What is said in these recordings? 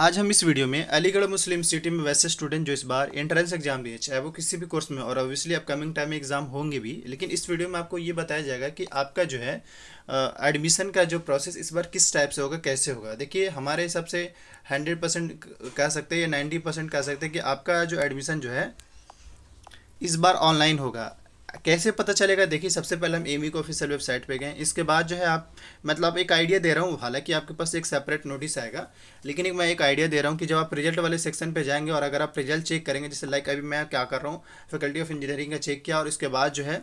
आज हम इस वीडियो में अलीगढ़ मुस्लिम सिटी में वैसे स्टूडेंट जो इस बार एंट्रेंस एग्जाम दिए चाहे वो किसी भी कोर्स में और ऑब्वियसली अपकमिंग टाइम में एग्जाम होंगे भी लेकिन इस वीडियो में आपको ये बताया जाएगा कि आपका जो है एडमिशन का जो प्रोसेस इस बार किस टाइप से होगा कैसे होगा देखिए हमारे हिसाब से हंड्रेड परसेंट कह सकते हैं या नाइन्टी परसेंट कह सकते हैं कि आपका जो एडमिशन जो है इस बार ऑनलाइन होगा कैसे पता चलेगा देखिए सबसे पहले हम एमी को ऑफिशियल वेबसाइट पे गए इसके बाद जो है आप मतलब एक आइडिया दे रहा हूँ हालांकि आपके पास एक सेपरेट नोटिस आएगा लेकिन एक मैं एक आइडिया दे रहा हूँ कि जब आप रिजल्ट वाले सेक्शन पे जाएंगे और अगर आप रिजल्ट चेक करेंगे जैसे लाइक अभी मैं क्या कर रहा हूँ फैकल्टी ऑफ इंजीनियरिंग का चेक किया और इसके बाद जो है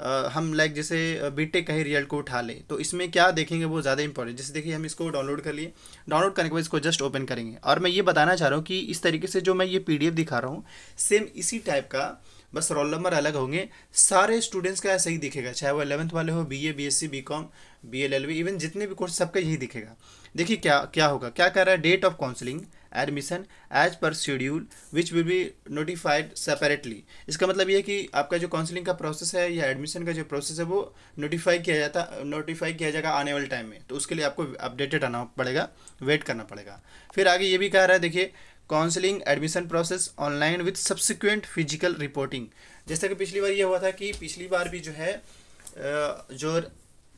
आ, हम लाइक जैसे बीटेक का ही रिजल्ट को उठा लें तो इसमें क्या देखेंगे वो ज़्यादा इंपॉर्टेंट जैसे देखिए हम इसको डाउनलोड कर लिए डाउनलोड करने के बाद इसको जस्ट ओपन करेंगे और मैं ये बताना चाह रहा हूँ कि इस तरीके से जो मैं ये पी दिखा रहा हूँ सेम इसी टाइप का बस रोल नंबर अलग होंगे सारे स्टूडेंट्स का ऐसा ही दिखेगा चाहे वो एलेवंथ वाले हो B A B S C B com B L L B even जितने भी कोर्स सबका यही दिखेगा देखिए क्या क्या होगा क्या कह रहा है date of counselling admission as per schedule which will be notified separately इसका मतलब यह कि आपका जो काउंसलिंग का प्रोसेस है या एडमिशन का जो प्रोसेस है वो नोटिफाई किया जाता नोटिफाई किया जाएगा आने वाले टाइम में तो उसके लिए आपको अपडेटेड आना पड़ेगा वेट करना पड़ेगा फिर आगे ये भी कह रहा है देखिए counselling admission process online with subsequent physical reporting जैसा कि पिछली बार ये हुआ था कि पिछली बार भी जो है जो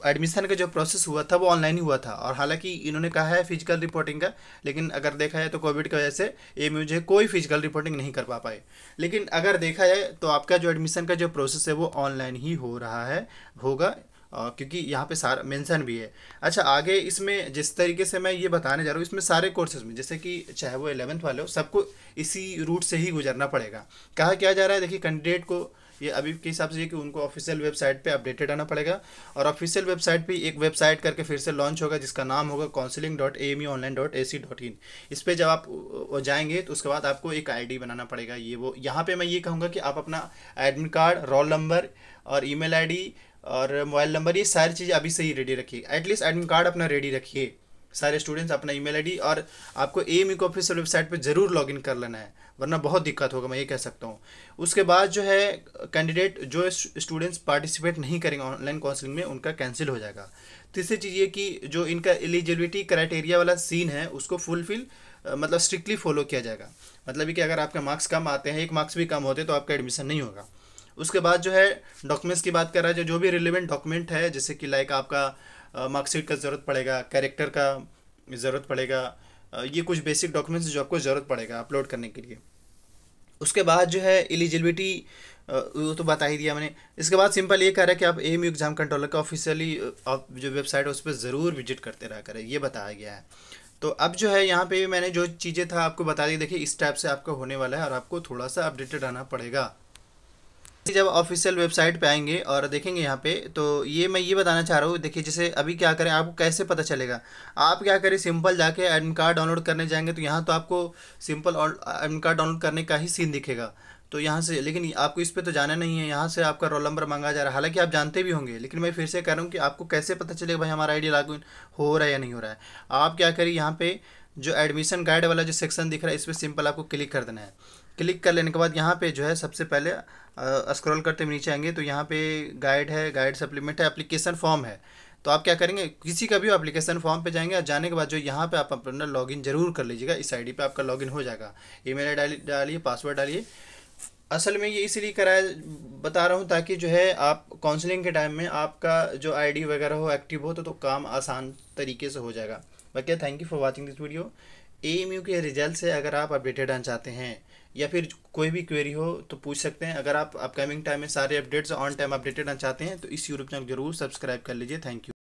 एडमिशन का जो प्रोसेस हुआ था वो ऑनलाइन ही हुआ था और हालांकि इन्होंने कहा है फिजिकल रिपोर्टिंग का लेकिन अगर देखा जाए तो कोविड की वजह से ये मुझे कोई फिजिकल रिपोर्टिंग नहीं कर पा पाए लेकिन अगर देखा जाए तो आपका जो एडमिशन का जो प्रोसेस है वो ऑनलाइन ही हो रहा है होगा क्योंकि यहाँ पे सारा मेंशन भी है अच्छा आगे इसमें जिस तरीके से मैं ये बताने जा रहा हूँ इसमें सारे कोर्सेज में जैसे कि चाहे वो एलेवंथ वाले हो सबको इसी रूट से ही गुजरना पड़ेगा कहा क्या जा रहा है देखिए कैंडिडेट को ये अभी के हिसाब से ये कि उनको ऑफिशियल वेबसाइट पे अपडेटेड आना पड़ेगा और ऑफिशियल वेबसाइट पे एक वेबसाइट करके फिर से लॉन्च होगा जिसका नाम होगा counselling dot A M online dot A C dot in इस पर जब आप जाएंगे तो उसके बाद आपको एक आईडी बनाना पड़ेगा ये वो यहाँ पर मैं ये कहूँगा कि आप अपना एडमिट कार्ड रोल नंबर और ईमेल आईडी और मोबाइल नंबर ये सारी चीज़ें अभी से ही रेडी रखिए एटलीस्ट एडमिट कार्ड अपना रेडी रखिए सारे स्टूडेंट्स अपना ईमेल आईडी और आपको ए एम ऑफिसर वेबसाइट पर ज़रूर लॉगिन कर लेना है वरना बहुत दिक्कत होगा मैं ये कह सकता हूँ उसके बाद जो है कैंडिडेट जो स्टूडेंट्स पार्टिसिपेट नहीं करेंगे ऑनलाइन काउंसलिंग में उनका कैंसिल हो जाएगा तीसरी तो चीज़ ये कि जो इनका एलिजिबिलिटी क्राइटेरिया वाला सीन है उसको फुलफिल मतलब स्ट्रिक्टली फॉलो किया जाएगा मतलब कि अगर आपके मार्क्स कम आते हैं एक मार्क्स भी कम होते तो आपका एडमिशन नहीं होगा उसके बाद जो है डॉक्यूमेंट्स की बात कर रहा है जो जो भी रिलेवेंट डॉक्यूमेंट है जैसे कि लाइक आपका मार्कशीट का ज़रूरत पड़ेगा कैरेक्टर का ज़रूरत पड़ेगा ये कुछ बेसिक डॉक्यूमेंट्स जो आपको ज़रूरत पड़ेगा अपलोड करने के लिए उसके बाद जो है एलिजिबिलिटी वो तो बता ही दिया मैंने इसके बाद सिंपल ये कह रहा है कि आप एम यू एग्ज़ाम कंट्रोलर का ऑफिशियली आप जो वेबसाइट है उस पर ज़रूर विजिट करते रहा करें ये बताया गया है तो अब जो है यहाँ पे मैंने जो चीज़ें था आपको बता दी देखिए इस टाइप से आपका होने वाला है और आपको थोड़ा सा अपडेटेड रहना पड़ेगा जब ऑफिशियल वेबसाइट पे आएंगे और देखेंगे यहाँ पे तो ये मैं ये बताना चाह रहा हूँ देखिए जैसे अभी क्या करें आपको कैसे पता चलेगा आप क्या करें सिंपल जाके एडमिट कार्ड डाउनलोड करने जाएंगे तो यहाँ तो आपको सिंपल एडमिट कार्ड डाउनलोड करने का ही सीन दिखेगा तो यहाँ से लेकिन आपको इस पर तो जाना नहीं है यहाँ से आपका रोल नंबर मांगा जा रहा है हालांकि आप जानते भी होंगे लेकिन मैं फिर से कह रहा हूँ कि आपको कैसे पता चलेगा भाई हमारा आई डी हो रहा है या नहीं हो रहा है आप क्या करिए यहाँ पे जो एडमिशन गाइड वाला जो सेक्शन दिख रहा है इस पर सिंपल आपको क्लिक कर देना है क्लिक कर लेने के बाद यहाँ पे जो है सबसे पहले स्क्रॉल करते हुए नीचे आएंगे तो यहाँ पे गाइड है गाइड सप्लीमेंट है एप्लीकेशन फॉर्म है तो आप क्या करेंगे किसी का भी एप्लीकेशन फॉर्म पे जाएंगे और जाने के बाद जो यहाँ पे आप अपना लॉगिन जरूर कर लीजिएगा इस आईडी पे आपका लॉगिन हो जाएगा ईमेल डाली डालिए पासवर्ड डालिए असल में ये इसीलिए कराया बता रहा हूँ ताकि जो है आप काउंसलिंग के टाइम में आपका जो आई वगैरह हो एक्टिव हो तो, तो काम आसान तरीके से हो जाएगा बाकी thank you for watching this video A के रिजल्ट से अगर आप अपडेटेड आना चाहते हैं या फिर कोई भी क्वेरी हो तो पूछ सकते हैं अगर आप अपकमिंग टाइम में सारे अपडेट्स ऑन टाइम अपडेटेड आना चाहते हैं तो इस यूट्यूब चैनल जरूर सब्सक्राइब कर लीजिए थैंक यू